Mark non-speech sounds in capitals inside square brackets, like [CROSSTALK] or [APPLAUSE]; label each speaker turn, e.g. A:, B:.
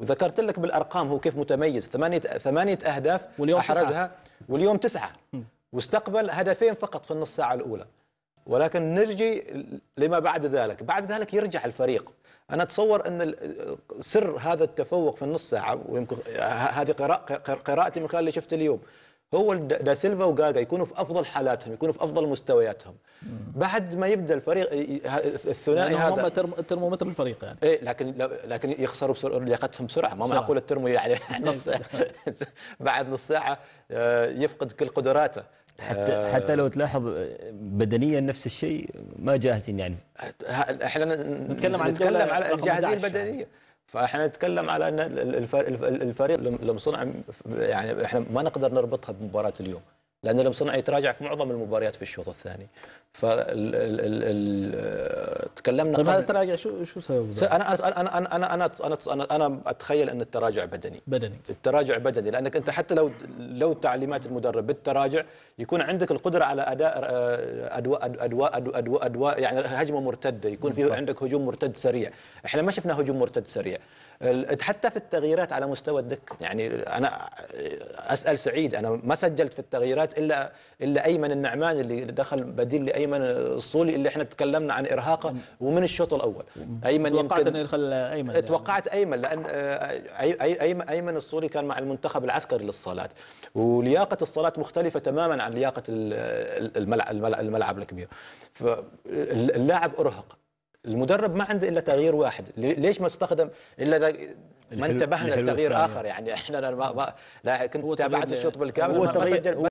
A: وذكرت لك بالارقام هو كيف متميز ثمانيه ثمانيه اهداف واليوم احرزها تسعة. واليوم تسعه واستقبل هدفين فقط في النص ساعه الاولى ولكن نرجي لما بعد ذلك بعد ذلك يرجع الفريق انا اتصور ان سر هذا التفوق في النص ساعه ويمكن هذه قراءتي من خلال اللي شفته اليوم هو دا سيلفا وجاجا يكونوا في افضل حالاتهم يكونوا في افضل مستوياتهم بعد ما يبدا الفريق الثنائي يعني هذا هم ترمومتر الفريق يعني إيه لكن لكن يخسروا بسرعه لياقتهم بسرعه ما معقول الترمو يعني [LAUGHS] نص [LAUGHS] بعد نص ساعه آه، يفقد كل قدراته حتى آه، حتى لو تلاحظ آه، بدنيا نفس الشيء ما جاهزين يعني احنا نتكلم عن نتكلم على الجاهزين البدنيه يعني. فاحنا نتكلم على ان الفريق لمصنع يعني احنا ما نقدر نربطها بمباراه اليوم لان لمصنع يتراجع في معظم المباريات في الشوط الثاني فال تكلمنا طيب هذا التراجع شو شو سبب انا انا انا انا انا انا انا اتخيل ان التراجع بدني بدني التراجع بدني لانك انت حتى لو لو تعليمات المدرب بالتراجع يكون عندك القدره على اداء آه، ادواء ادواء ادواء, أدواء, أدواء يعني هجمه مرتده يكون في عندك هجوم مرتد سريع احنا ما شفنا هجوم مرتد سريع حتى في التغييرات على مستوى الدكه يعني انا آه، اسال سعيد انا ما سجلت في التغييرات الا الا ايمن النعمان اللي دخل بديل لايمن الصولي اللي احنا تكلمنا عن ارهاقه نعم. ومن الشوط الاول ايمن توقعت انه يدخل ايمن يعني. توقعت ايمن لان آه، ايمن الصوري كان مع المنتخب العسكري للصالات ولياقه الصالات مختلفه تماما عن لياقه الملعب الكبير فاللاعب ارهق المدرب ما عنده الا تغيير واحد ليش ما استخدم الا ما انتبهنا لتغيير اخر يعني [LAUGHS] احنا ما, ما لا كنت تابعت الشوط بالكامل هو ما سجل